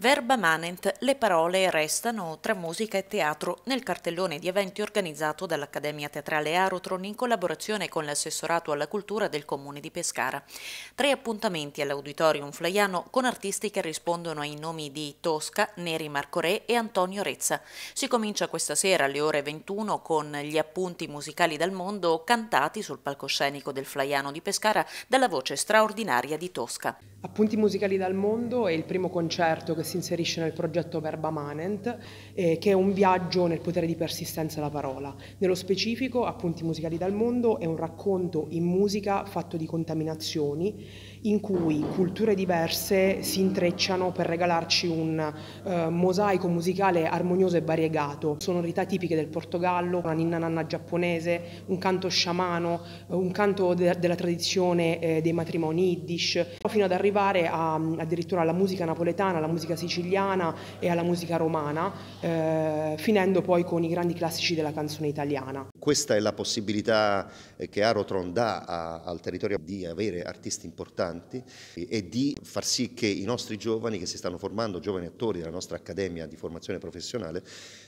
Verba manent, le parole restano tra musica e teatro nel cartellone di eventi organizzato dall'Accademia Teatrale Arotron in collaborazione con l'assessorato alla cultura del comune di Pescara. Tre appuntamenti all'auditorium flaiano con artisti che rispondono ai nomi di Tosca, Neri Marcorè e Antonio Rezza. Si comincia questa sera alle ore 21 con gli appunti musicali dal mondo cantati sul palcoscenico del flaiano di Pescara dalla voce straordinaria di Tosca. Appunti musicali dal mondo è il primo concerto che si inserisce nel progetto Verba Manent, eh, che è un viaggio nel potere di persistenza della parola. Nello specifico, Appunti musicali dal mondo è un racconto in musica fatto di contaminazioni in cui culture diverse si intrecciano per regalarci un eh, mosaico musicale armonioso e variegato. Sonorità tipiche del Portogallo, una ninna nanna giapponese, un canto sciamano, eh, un canto de della tradizione eh, dei matrimoni yiddish, fino ad arrivare a, addirittura alla musica napoletana, alla musica siciliana e alla musica romana, eh, finendo poi con i grandi classici della canzone italiana. Questa è la possibilità eh, che Arotron dà a, al territorio di avere artisti importanti e di far sì che i nostri giovani che si stanno formando, giovani attori della nostra accademia di formazione professionale,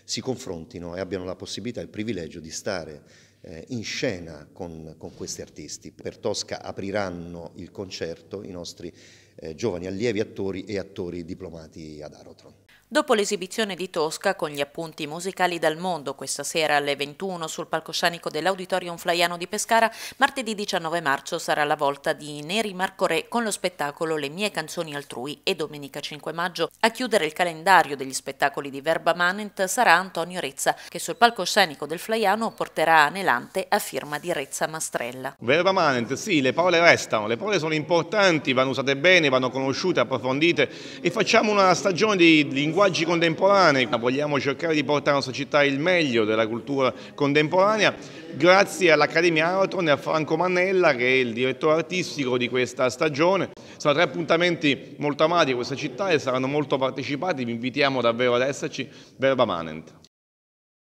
si confrontino e abbiano la possibilità e il privilegio di stare eh, in scena con, con, questi artisti. Per Tosca apriranno il concerto i nostri eh, giovani allievi attori e attori diplomati ad Arotron. Dopo l'esibizione di Tosca con gli appunti musicali dal mondo questa sera alle 21 sul palcoscenico dell'Auditorium Flaiano di Pescara, martedì 19 marzo sarà la volta di Neri Marco Re con lo spettacolo Le mie canzoni altrui e domenica 5 maggio a chiudere il calendario degli spettacoli di Verba Manent sarà Antonio Rezza che sul palcoscenico del Flaiano porterà Anelante a firma di Rezza Mastrella. Verba Manent, sì, le parole restano, le parole sono importanti, vanno usate bene, vanno conosciute, approfondite e facciamo una stagione di linguaggio linguaggi contemporanei, vogliamo cercare di portare alla nostra città il meglio della cultura contemporanea grazie all'Accademia Aratron e a Franco Mannella che è il direttore artistico di questa stagione. Sono tre appuntamenti molto amati in questa città e saranno molto partecipati, vi invitiamo davvero ad esserci, verba manent.